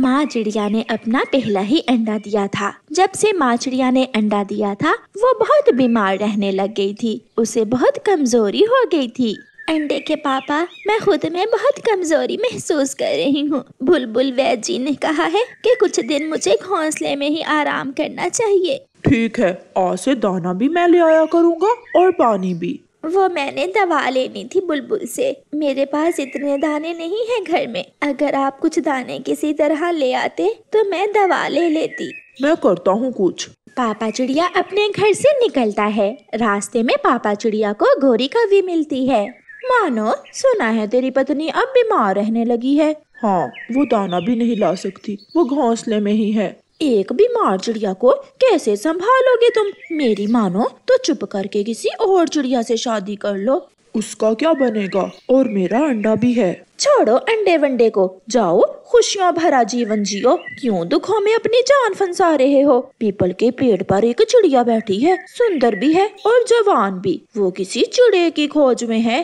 माँ चिड़िया ने अपना पहला ही अंडा दिया था जब से माँ चिड़िया ने अंडा दिया था वो बहुत बीमार रहने लग गई थी उसे बहुत कमजोरी हो गई थी अंडे के पापा मैं खुद में बहुत कमजोरी महसूस कर रही हूँ बुलबुल वैद जी ने कहा है कि कुछ दिन मुझे घोंसले में ही आराम करना चाहिए ठीक है आज से दाना भी मैं ले आया करूँगा और पानी भी वो मैंने दवा लेनी थी बुलबुल से मेरे पास इतने दाने नहीं हैं घर में अगर आप कुछ दाने किसी तरह ले आते तो मैं दवा ले लेती मैं करता हूँ कुछ पापा चिड़िया अपने घर से निकलता है रास्ते में पापा चिड़िया को गोरी भी मिलती है मानो सुना है तेरी पत्नी अब बीमार रहने लगी है हाँ वो दाना भी नहीं ला सकती वो घोंसले में ही है एक बीमार चिड़िया को कैसे संभालोगे तुम मेरी मानो तो चुप करके किसी और चिड़िया से शादी कर लो उसका क्या बनेगा और मेरा अंडा भी है छोड़ो अंडे वंडे को जाओ खुशियों भरा जीवन जियो क्यों दुखों में अपनी जान फंसा रहे हो पीपल के पेड़ पर एक चिड़िया बैठी है सुंदर भी है और जवान भी वो किसी चिड़े की खोज में है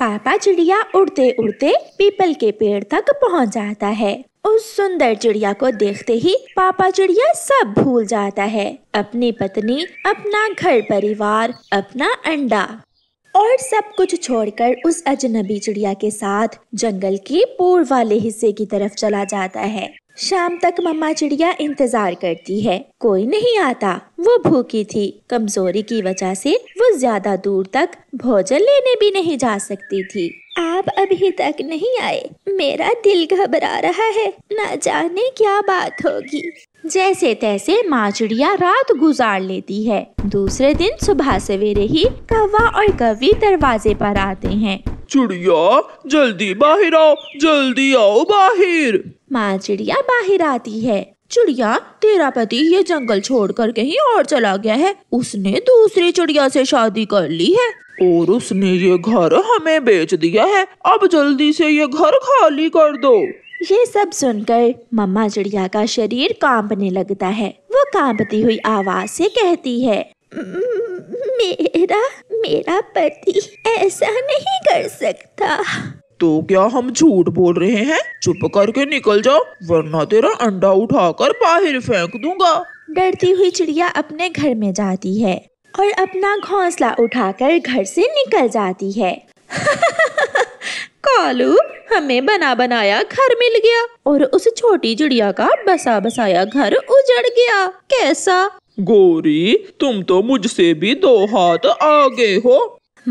पापा चिड़िया उड़ते उड़ते पीपल के पेड़ तक पहुंच जाता है उस सुंदर चिड़िया को देखते ही पापा चिड़िया सब भूल जाता है अपनी पत्नी अपना घर परिवार अपना अंडा और सब कुछ छोड़कर उस अजनबी चिड़िया के साथ जंगल के पूर्व वाले हिस्से की तरफ चला जाता है शाम तक मम्मा चिड़िया इंतजार करती है कोई नहीं आता वो भूखी थी कमजोरी की वजह से वो ज्यादा दूर तक भोजन लेने भी नहीं जा सकती थी आप अभी तक नहीं आए मेरा दिल घबरा रहा है ना जाने क्या बात होगी जैसे तैसे माँ चिड़िया रात गुजार लेती है दूसरे दिन सुबह सवेरे ही कौवा और कवि दरवाजे पर आते हैं चिड़िया जल्दी बाहर आओ जल्दी आओ बाहर माँ चिड़िया बाहर आती है चिड़िया तेरा पति ये जंगल छोड़कर कहीं और चला गया है उसने दूसरी चिड़िया से शादी कर ली है और उसने ये घर हमें बेच दिया है अब जल्दी से ये घर खाली कर दो ये सब सुनकर मम्मा चिड़िया का शरीर कांपने लगता है वो कांपती हुई आवाज से कहती है मेरा मेरा पति ऐसा नहीं कर सकता तो क्या हम झूठ बोल रहे हैं चुप करके निकल जाओ वरना तेरा अंडा उठाकर बाहर फेंक दूंगा डरती हुई चिड़िया अपने घर में जाती है और अपना घोंसला उठाकर घर से निकल जाती है कालू हमें बना बनाया घर मिल गया और उस छोटी चिड़िया का बसा बसाया घर उजड़ गया कैसा गोरी तुम तो मुझसे भी दो हाथ आगे हो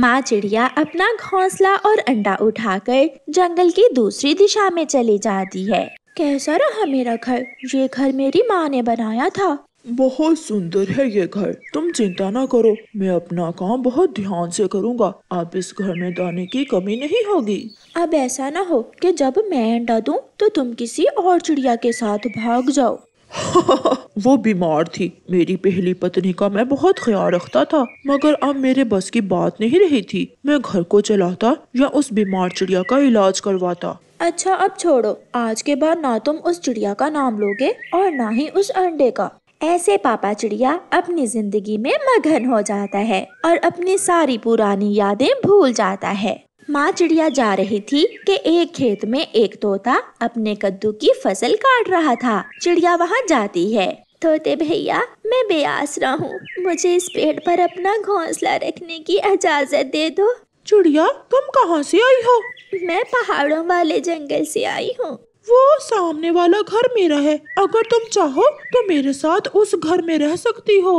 माँ चिड़िया अपना घोंसला और अंडा उठाकर जंगल की दूसरी दिशा में चली जाती है कैसा रहा मेरा घर ये घर मेरी माँ ने बनाया था बहुत सुंदर है ये घर तुम चिंता ना करो मैं अपना काम बहुत ध्यान से करूँगा आप इस घर में दाने की कमी नहीं होगी अब ऐसा ना हो कि जब मैं अंडा दूँ तो तुम किसी और चिड़िया के साथ भाग जाओ वो बीमार थी मेरी पहली पत्नी का मैं बहुत ख्याल रखता था मगर अब मेरे बस की बात नहीं रही थी मैं घर को चलाता या उस बीमार चिड़िया का इलाज करवाता अच्छा अब छोड़ो आज के बाद ना तुम उस चिड़िया का नाम लोगे और ना ही उस अंडे का ऐसे पापा चिड़िया अपनी जिंदगी में मगन हो जाता है और अपनी सारी पुरानी यादें भूल जाता है माँ चिड़िया जा रही थी कि एक खेत में एक तोता अपने कद्दू की फसल काट रहा था चिड़िया वहाँ जाती है तोते भैया मैं बेआसरा हूँ मुझे इस पेड़ पर अपना घोंसला रखने की इजाज़त दे दो चिड़िया तुम कहाँ से आई हो मैं पहाड़ों वाले जंगल से आई हूँ वो सामने वाला घर मेरा है अगर तुम चाहो तो मेरे साथ उस घर में रह सकती हो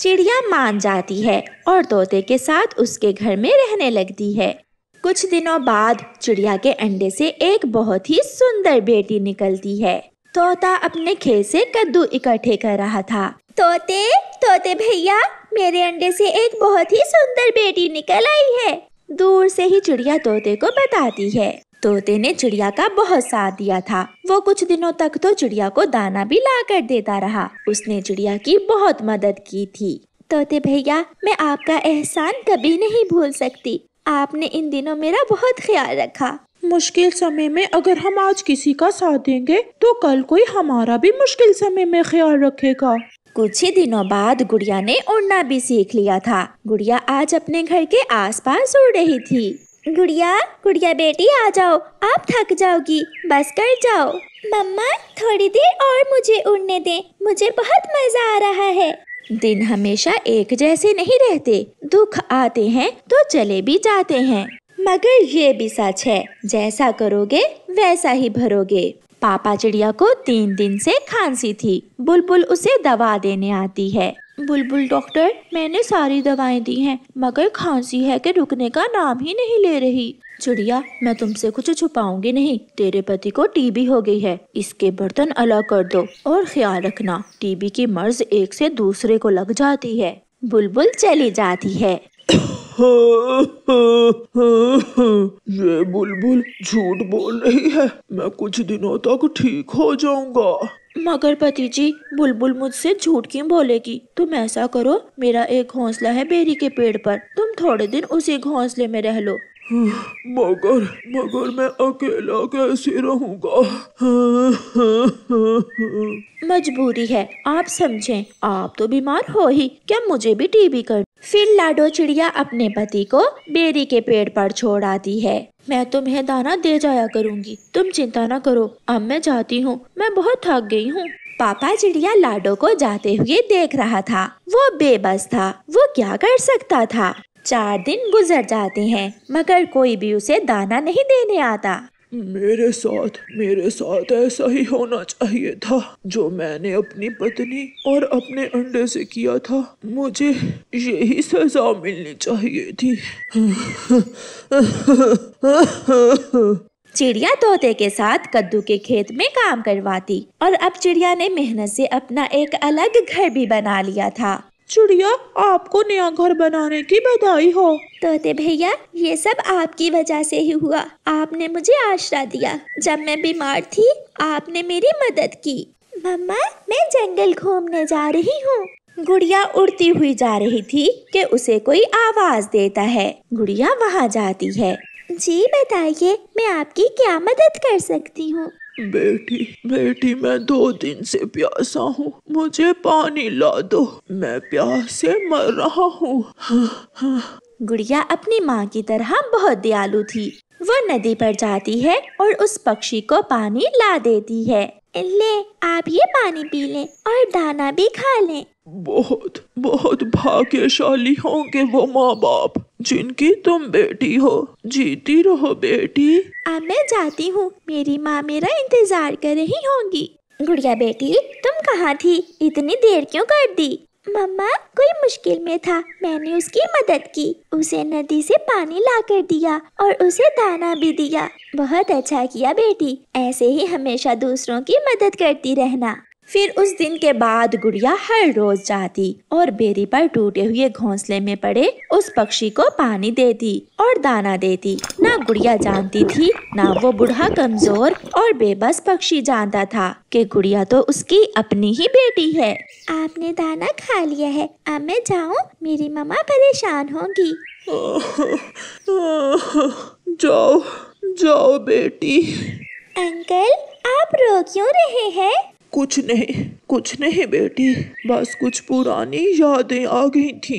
चिड़िया मान जाती है और तोते के साथ उसके घर में रहने लगती है कुछ दिनों बाद चिड़िया के अंडे से एक बहुत ही सुंदर बेटी निकलती है तोता अपने खेत से कद्दू इकट्ठे कर रहा था तोते तोते भैया मेरे अंडे से एक बहुत ही सुंदर बेटी निकल आई है दूर से ही चिड़िया तोते को बताती है तोते ने चिड़िया का बहुत साथ दिया था वो कुछ दिनों तक तो चिड़िया को दाना भी ला कर देता रहा उसने चिड़िया की बहुत मदद की थी तोते भैया मैं आपका एहसान कभी नहीं भूल सकती आपने इन दिनों मेरा बहुत ख्याल रखा मुश्किल समय में अगर हम आज किसी का साथ देंगे तो कल कोई हमारा भी मुश्किल समय में ख्याल रखेगा कुछ ही दिनों बाद गुड़िया ने उड़ना भी सीख लिया था गुड़िया आज अपने घर के आसपास उड़ रही थी गुड़िया गुड़िया बेटी आ जाओ आप थक जाओगी बस कर जाओ मम्मा थोड़ी देर और मुझे उड़ने दें मुझे बहुत मजा आ रहा है दिन हमेशा एक जैसे नहीं रहते दुख आते हैं तो चले भी जाते हैं मगर ये भी सच है जैसा करोगे वैसा ही भरोगे पापा चिड़िया को तीन दिन से खांसी थी बुलबुल उसे दवा देने आती है बुलबुल डॉक्टर मैंने सारी दवाएं दी हैं मगर खांसी है कि रुकने का नाम ही नहीं ले रही चिड़िया मैं तुमसे कुछ छुपाऊंगी नहीं तेरे पति को टीबी हो गई है इसके बर्तन अलग कर दो और ख्याल रखना टीबी की मर्ज एक से दूसरे को लग जाती है बुलबुल चली जाती है ये बुलबुल झूठ बोल रही है मैं कुछ दिनों तक ठीक हो जाऊंगा मगर पति जी बुलबुल मुझसे झूठ क्यों बोलेगी तुम ऐसा करो मेरा एक घोंसला है बेरी के पेड़ पर तुम थोड़े दिन उसी घोंसले में रह लो मगर मगर मैं अकेला कैसे रहूँगा मजबूरी है आप समझें आप तो बीमार हो ही क्या मुझे भी टीबी कर फिर लाडो चिड़िया अपने पति को बेरी के पेड़ पर छोड़ आती है मैं तुम्हें दाना दे जाया करूँगी तुम चिंता ना करो अब मैं जाती हूँ मैं बहुत थक गई हूँ पापा चिड़िया लाडो को जाते हुए देख रहा था वो बेबस था वो क्या कर सकता था चार दिन गुजर जाते हैं मगर कोई भी उसे दाना नहीं देने आता मेरे साथ मेरे साथ ऐसा ही होना चाहिए था जो मैंने अपनी पत्नी और अपने अंडे से किया था मुझे यही सजा मिलनी चाहिए थी चिड़िया तोते के साथ कद्दू के खेत में काम करवाती और अब चिड़िया ने मेहनत से अपना एक अलग घर भी बना लिया था चिड़िया आपको नया घर बनाने की बधाई हो तोते भैया ये सब आपकी वजह से ही हुआ आपने मुझे आश्रा दिया जब मैं बीमार थी आपने मेरी मदद की मम्मा मैं जंगल घूमने जा रही हूँ गुड़िया उड़ती हुई जा रही थी कि उसे कोई आवाज देता है गुड़िया वहाँ जाती है जी बताइए मैं आपकी क्या मदद कर सकती हूँ बेटी बेटी मैं दो दिन से प्यासा हूँ मुझे पानी ला दो मैं प्यास से मर रहा हूँ गुड़िया अपनी माँ की तरह बहुत दयालु थी वो नदी पर जाती है और उस पक्षी को पानी ला देती है ले आप ये पानी पी लें और दाना भी खा लें बहुत बहुत भाग्यशाली होंगे वो माँ बाप जिनकी तुम बेटी हो जीती रहो बेटी अब मैं जाती हूँ मेरी माँ मेरा इंतजार कर रही होंगी गुड़िया बेटी तुम कहाँ थी इतनी देर क्यों कर दी मम्मा कोई मुश्किल में था मैंने उसकी मदद की उसे नदी से पानी ला कर दिया और उसे दाना भी दिया बहुत अच्छा किया बेटी ऐसे ही हमेशा दूसरों की मदद करती रहना फिर उस दिन के बाद गुड़िया हर रोज जाती और बेरी पर टूटे हुए घोंसले में पड़े उस पक्षी को पानी देती और दाना देती ना गुड़िया जानती थी ना वो बूढ़ा कमजोर और बेबस पक्षी जानता था कि गुड़िया तो उसकी अपनी ही बेटी है आपने दाना खा लिया है अब मैं जाऊँ मेरी मम्मा परेशान होंगी जाओ जाओ बेटी अंकल आप रो क्यों रहे हैं कुछ नहीं कुछ नहीं बेटी बस कुछ पुरानी यादें आ गई थी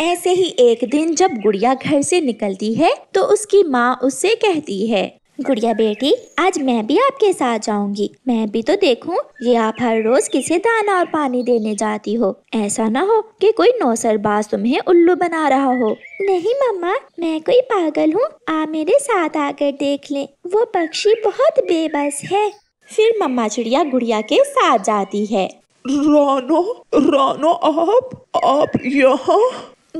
ऐसे ही एक दिन जब गुड़िया घर से निकलती है तो उसकी माँ उससे कहती है गुड़िया बेटी आज मैं भी आपके साथ जाऊंगी मैं भी तो देखूं ये आप हर रोज किसे दाना और पानी देने जाती हो ऐसा ना हो कि कोई नौसरबाज तुम्हें उल्लू बना रहा हो नहीं मम्मा मैं कोई पागल हूँ आप मेरे साथ आकर देख लें वो पक्षी बहुत बेबस है फिर मम्मा चिड़िया गुड़िया के साथ जाती है रानो रानो आप आप यहाँ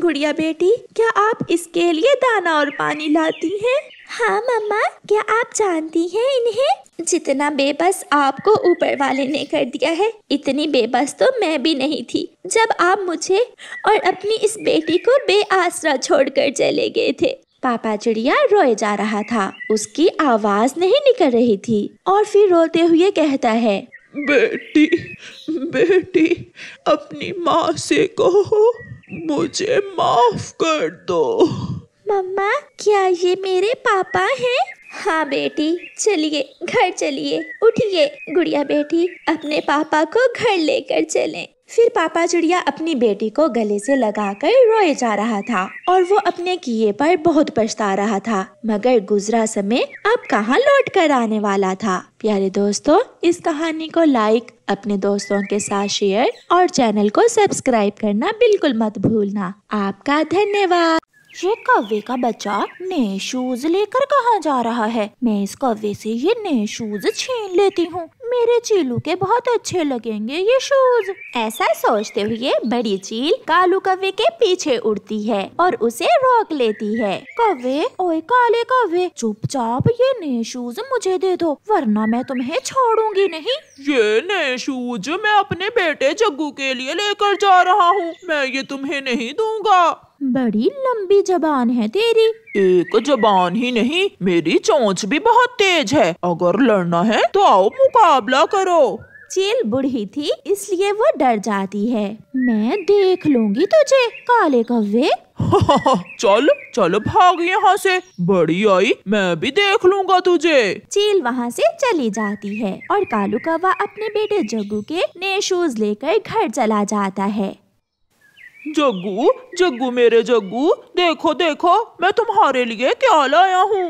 गुड़िया बेटी क्या आप इसके लिए दाना और पानी लाती हैं हाँ मम्मा क्या आप जानती हैं इन्हें जितना बेबस आपको ऊपर वाले ने कर दिया है इतनी बेबस तो मैं भी नहीं थी जब आप मुझे और अपनी इस बेटी को बेआसरा छोड़कर चले गए थे पापा चिड़िया रोए जा रहा था उसकी आवाज नहीं निकल रही थी और फिर रोते हुए कहता है बेटी बेटी अपनी माँ से कहो मुझे माफ कर दो मम्मा क्या ये मेरे पापा हैं? हाँ बेटी चलिए घर चलिए उठिए गुड़िया बेटी अपने पापा को घर लेकर चलें। फिर पापा चिड़िया अपनी बेटी को गले से लगाकर रोए जा रहा था और वो अपने किए पर बहुत पछता रहा था मगर गुजरा समय अब कहाँ लौट कर आने वाला था प्यारे दोस्तों इस कहानी को लाइक अपने दोस्तों के साथ शेयर और चैनल को सब्सक्राइब करना बिल्कुल मत भूलना आपका धन्यवाद ये कव्वे का बच्चा नए शूज लेकर कहा जा रहा है मैं इस कव्वे से ये नए शूज छीन लेती हूँ मेरे चीलू के बहुत अच्छे लगेंगे ये शूज ऐसा सोचते हुए बड़ी चील कालू कव्वे के पीछे उड़ती है और उसे रोक लेती है कव्वे ओए काले कव्वे चुपचाप ये नए शूज मुझे दे दो वरना मैं तुम्हें छोड़ूंगी नहीं ये नए शूज मैं अपने बेटे जग्गू के लिए लेकर जा रहा हूँ मैं ये तुम्हें नहीं दूंगा बड़ी लंबी जबान है तेरी एक जबान ही नहीं मेरी चोंच भी बहुत तेज है अगर लड़ना है तो आओ मुकाबला करो चेल बुढ़ी थी इसलिए वो डर जाती है मैं देख लूंगी तुझे काले कव्वे चल चल भाग यहाँ से बड़ी आई मैं भी देख लूंगा तुझे चील वहाँ से चली जाती है और कालू कवा अपने बेटे जग्गू के नए शूज लेकर घर चला जाता है जग्गू जग्गू मेरे जग्गू देखो देखो मैं तुम्हारे लिए क्या लाया हूँ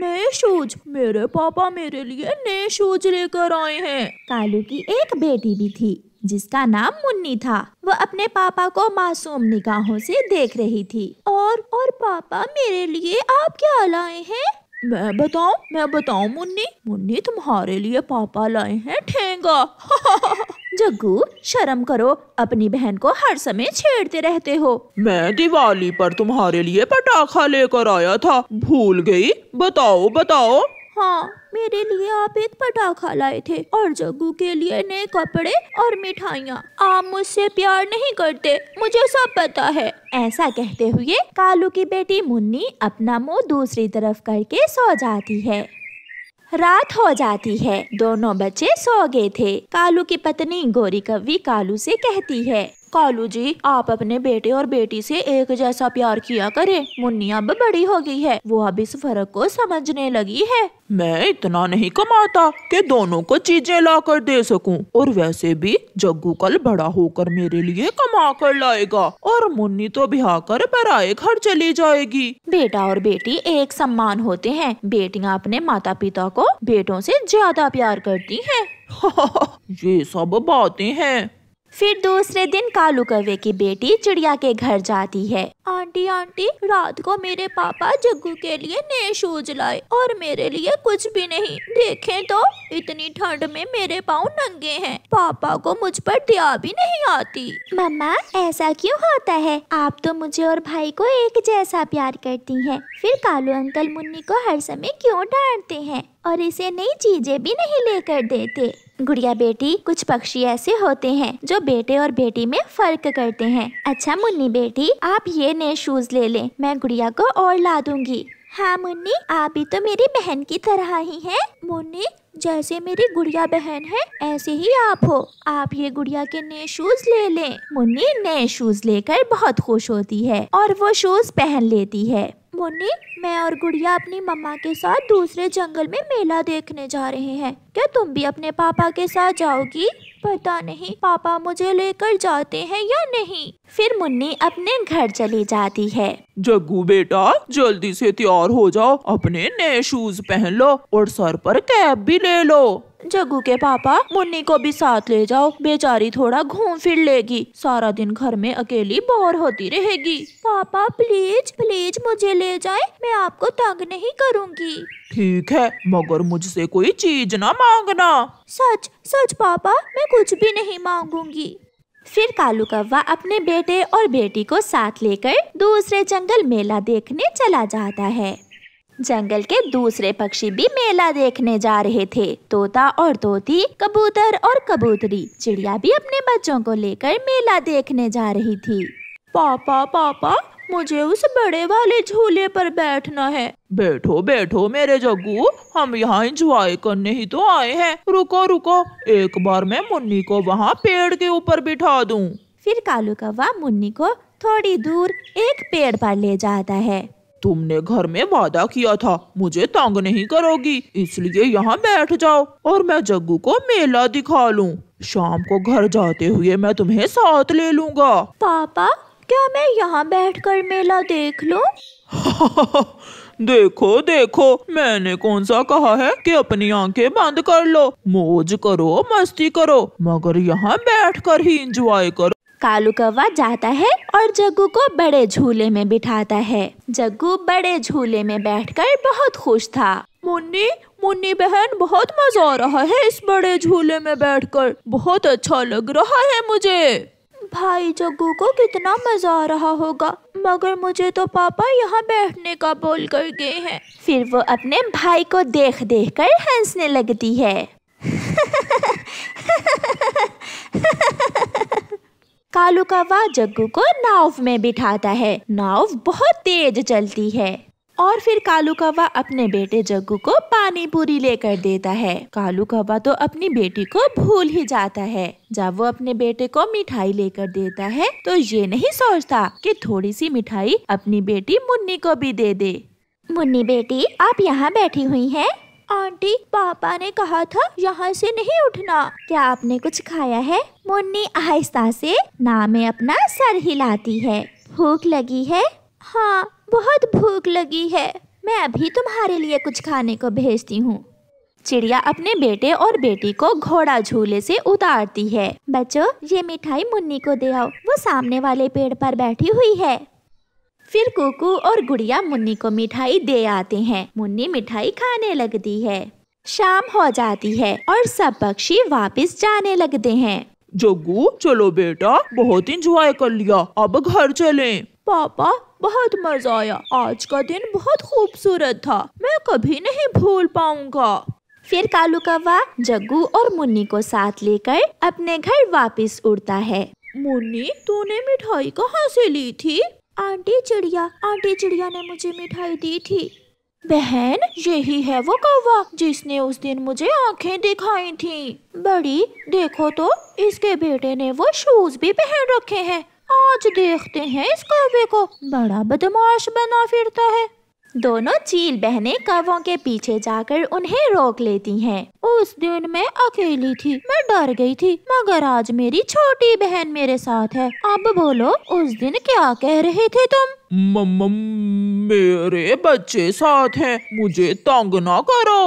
नए शूज मेरे पापा मेरे लिए नए शूज लेकर आए हैं कालू की एक बेटी भी थी जिसका नाम मुन्नी था वह अपने पापा को मासूम निगाहों से देख रही थी और और पापा मेरे लिए आप क्या लाए हैं मैं बताऊं मैं बताऊं मुन्नी मुन्नी तुम्हारे लिए पापा लाए हैं ठेंगा जग्गू शर्म करो अपनी बहन को हर समय छेड़ते रहते हो मैं दिवाली पर तुम्हारे लिए पटाखा लेकर आया था भूल गई बताओ बताओ हाँ मेरे लिए आप एक पटाखा लाए थे और जग्गू के लिए नए कपड़े और मिठाइयाँ आप मुझसे प्यार नहीं करते मुझे सब पता है ऐसा कहते हुए कालू की बेटी मुन्नी अपना मुंह दूसरी तरफ करके सो जाती है रात हो जाती है दोनों बच्चे सो गए थे कालू की पत्नी गोरी कवि कालू से कहती है कालू जी आप अपने बेटे और बेटी से एक जैसा प्यार किया करें मुन्नी अब बड़ी हो गई है वो अब इस फर्क को समझने लगी है मैं इतना नहीं कमाता कि दोनों को चीजें ला कर दे सकूं और वैसे भी जग्गू कल बड़ा होकर मेरे लिए कमा कर लाएगा और मुन्नी तो बिहा कर पराए घर चली जाएगी बेटा और बेटी एक सम्मान होते हैं बेटियां अपने माता पिता को बेटों से ज्यादा प्यार करती हैं ये सब बातें हैं फिर दूसरे दिन कालू कवे की बेटी चिड़िया के घर जाती है आंटी आंटी रात को मेरे पापा जग्गू के लिए नए शूज लाए और मेरे लिए कुछ भी नहीं देखें तो इतनी ठंड में मेरे पाँव नंगे हैं पापा को मुझ पर दया भी नहीं आती मम्मा ऐसा क्यों होता है आप तो मुझे और भाई को एक जैसा प्यार करती हैं फिर कालू अंकल मुन्नी को हर समय क्यों डांटते हैं और इसे नई चीजें भी नहीं लेकर देते गुड़िया बेटी कुछ पक्षी ऐसे होते हैं जो बेटे और बेटी में फर्क करते हैं अच्छा मुन्नी बेटी आप ये नए शूज ले लें मैं गुड़िया को और ला दूंगी हाँ मुन्नी आप भी तो मेरी बहन की तरह ही हैं मुन्नी जैसे मेरी गुड़िया बहन है ऐसे ही आप हो आप ये गुड़िया के नए शूज ले लें मुन्नी नए शूज लेकर बहुत खुश होती है और वो शूज पहन लेती है मुन्नी मैं और गुड़िया अपनी मम्मा के साथ दूसरे जंगल में मेला देखने जा रहे हैं क्या तुम भी अपने पापा के साथ जाओगी पता नहीं पापा मुझे लेकर जाते हैं या नहीं फिर मुन्नी अपने घर चली जाती है जग्गू बेटा जल्दी से तैयार हो जाओ अपने नए शूज पहन लो और सर पर कैप भी ले लो जगू के पापा मुन्नी को भी साथ ले जाओ बेचारी थोड़ा घूम फिर लेगी सारा दिन घर में अकेली बोर होती रहेगी पापा प्लीज प्लीज मुझे ले जाए मैं आपको तंग नहीं करूँगी ठीक है मगर मुझसे कोई चीज ना मांगना सच सच पापा मैं कुछ भी नहीं मांगूंगी फिर कालू कौवा अपने बेटे और बेटी को साथ लेकर दूसरे जंगल मेला देखने चला जाता है जंगल के दूसरे पक्षी भी मेला देखने जा रहे थे तोता और तोती कबूतर और कबूतरी चिड़िया भी अपने बच्चों को लेकर मेला देखने जा रही थी पापा पापा मुझे उस बड़े वाले झूले पर बैठना है बैठो बैठो मेरे जग्गू हम यहाँ इंजॉय करने ही तो आए हैं रुको रुको एक बार मैं मुन्नी को वहाँ पेड़ के ऊपर बिठा दूँ फिर कालू कौवा मुन्नी को थोड़ी दूर एक पेड़ पर ले जाता है तुमने घर में वादा किया था मुझे तंग नहीं करोगी इसलिए यहाँ बैठ जाओ और मैं जग्गू को मेला दिखा लूँ शाम को घर जाते हुए मैं तुम्हें साथ ले लूँगा पापा क्या मैं यहाँ बैठ कर मेला देख लूँ देखो देखो मैंने कौन सा कहा है कि अपनी आंखें बंद कर लो मौज करो मस्ती करो मगर यहाँ बैठ कर ही इंजॉय करो कालू कौवा जाता है और जग्गू को बड़े झूले में बिठाता है जग्गू बड़े झूले में बैठकर बहुत खुश था मुन्नी मुन्नी बहन बहुत मजा आ रहा है इस बड़े झूले में बैठकर बहुत अच्छा लग रहा है मुझे भाई जग्गू को कितना मजा आ रहा होगा मगर मुझे तो पापा यहाँ बैठने का बोल कर गए हैं फिर वो अपने भाई को देख देख कर हंसने लगती है कालू कौवा जग्गू को नाव में बिठाता है नाव बहुत तेज चलती है और फिर कालू कौवा अपने बेटे जग्गू को पानी पूरी लेकर देता है कालू कौवा तो अपनी बेटी को भूल ही जाता है जब वो अपने बेटे को मिठाई लेकर देता है तो ये नहीं सोचता कि थोड़ी सी मिठाई अपनी बेटी मुन्नी को भी दे दे मुन्नी बेटी आप यहाँ बैठी हुई हैं आंटी पापा ने कहा था यहाँ से नहीं उठना क्या आपने कुछ खाया है मुन्नी आहिस्ता से ना में अपना सर हिलाती है भूख लगी है हाँ बहुत भूख लगी है मैं अभी तुम्हारे लिए कुछ खाने को भेजती हूँ चिड़िया अपने बेटे और बेटी को घोड़ा झूले से उतारती है बच्चों ये मिठाई मुन्नी को दे आओ वो सामने वाले पेड़ पर बैठी हुई है फिर कुकू और गुड़िया मुन्नी को मिठाई दे आते हैं मुन्नी मिठाई खाने लगती है शाम हो जाती है और सब पक्षी वापस जाने लगते हैं जग्गू चलो बेटा बहुत इंजॉय कर लिया अब घर चले पापा बहुत मजा आया आज का दिन बहुत खूबसूरत था मैं कभी नहीं भूल पाऊंगा फिर कालू कौवा जग्गू और मुन्नी को साथ लेकर अपने घर वापस उड़ता है मुन्नी तूने मिठाई कहाँ से ली थी आंटी चिड़िया आंटी चिड़िया ने मुझे मिठाई दी थी बहन यही है वो कौवा जिसने उस दिन मुझे आंखें दिखाई थी बड़ी देखो तो इसके बेटे ने वो शूज भी पहन रखे हैं आज देखते हैं इस कौवे को बड़ा बदमाश बना फिरता है दोनों चील बहने कौवों के पीछे जाकर उन्हें रोक लेती हैं। उस दिन मैं अकेली थी मैं डर गई थी मगर आज मेरी छोटी बहन मेरे साथ है अब बोलो उस दिन क्या कह रहे थे तुम मम्म मेरे बच्चे साथ हैं मुझे तंग ना करो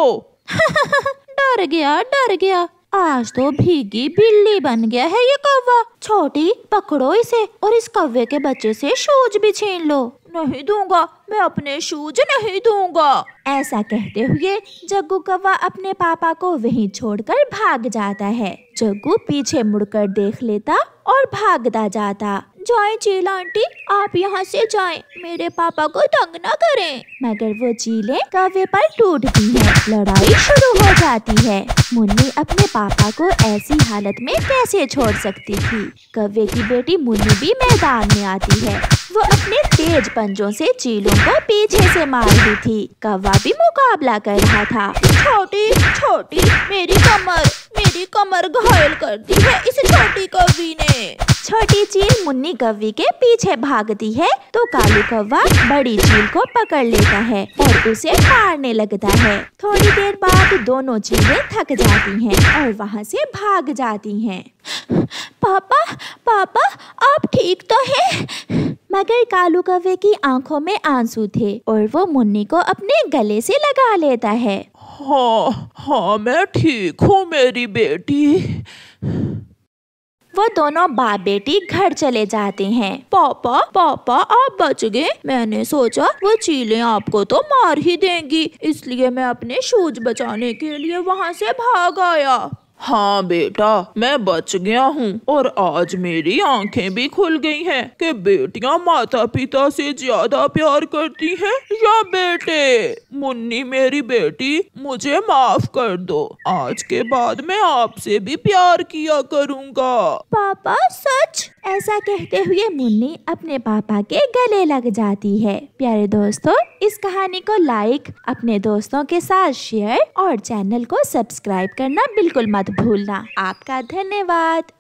डर गया डर गया आज तो भीगी बिल्ली बन गया है ये कौवा छोटी पकड़ो इसे और इस कौवे के बच्चे से शूज भी छीन लो नहीं दूंगा मैं अपने शूज नहीं दूंगा ऐसा कहते हुए जग्गू कौवा अपने पापा को वहीं छोड़कर भाग जाता है जग्गू पीछे मुड़कर देख लेता और भागता जाता जाए चील आंटी आप यहाँ से जाए मेरे पापा को तंग न करें मगर वो चीले कवे पर टूटती है लड़ाई शुरू हो जाती है मुन्नी अपने पापा को ऐसी हालत में कैसे छोड़ सकती थी कवे की बेटी मुन्नी भी मैदान में आती है वो अपने तेज पंजों से चीलों को पीछे से मार दी थी कवा भी मुकाबला कर रहा था छोटी छोटी मेरी कमर मेरी कमर घायल कर दी है इस छोटी कवि ने छोटी चील मुन्नी कव्वी के पीछे भागती है तो कालू कौवा बड़ी चील को पकड़ लेता है और उसे मारने लगता है थोड़ी देर बाद दोनों चीलें थक जाती हैं और वहाँ से भाग जाती हैं पापा पापा आप ठीक तो हैं मगर कालू कौवे की आंखों में आंसू थे और वो मुन्नी को अपने गले से लगा लेता है हाँ हाँ मैं ठीक हूँ मेरी बेटी वो दोनों बाप बेटी घर चले जाते हैं पापा पापा आप बच गए मैंने सोचा वो चीले आपको तो मार ही देंगी इसलिए मैं अपने शूज बचाने के लिए वहाँ से भाग आया हाँ बेटा मैं बच गया हूँ और आज मेरी आंखें भी खुल गई हैं कि बेटियाँ माता पिता से ज्यादा प्यार करती हैं या बेटे मुन्नी मेरी बेटी मुझे माफ कर दो आज के बाद मैं आपसे भी प्यार किया करूँगा पापा सच ऐसा कहते हुए मुन्नी अपने पापा के गले लग जाती है प्यारे दोस्तों इस कहानी को लाइक अपने दोस्तों के साथ शेयर और चैनल को सब्सक्राइब करना बिल्कुल मत मत भूलना आपका धन्यवाद